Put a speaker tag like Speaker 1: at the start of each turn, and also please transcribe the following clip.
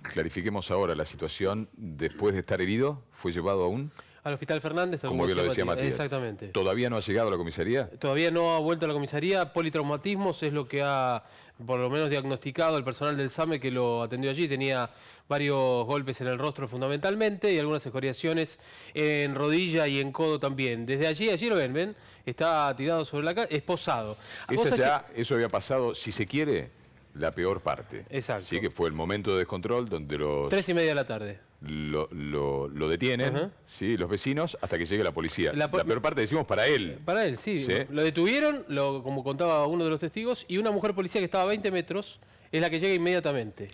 Speaker 1: Clarifiquemos ahora la situación. Después de estar herido, ¿fue llevado aún?
Speaker 2: Al Hospital Fernández. Como lo decía Matías. Exactamente.
Speaker 1: ¿Todavía no ha llegado a la comisaría?
Speaker 2: Todavía no ha vuelto a la comisaría. Politraumatismos es lo que ha, por lo menos, diagnosticado el personal del SAME que lo atendió allí. Tenía varios golpes en el rostro fundamentalmente y algunas escoriaciones en rodilla y en codo también. Desde allí, allí lo ven, ven, está tirado sobre la cara, esposado. ya,
Speaker 1: Eso había pasado, si se quiere la peor parte. Exacto. Sí, que fue el momento de descontrol donde los... Tres
Speaker 2: y media de la tarde.
Speaker 1: Lo, lo, detienen, sí, los vecinos, hasta que llegue la policía. La, peor parte decimos para él.
Speaker 2: Para él, sí. Lo detuvieron, lo, como contaba uno de los testigos, y una mujer policía que estaba a 20 metros es la que llega inmediatamente.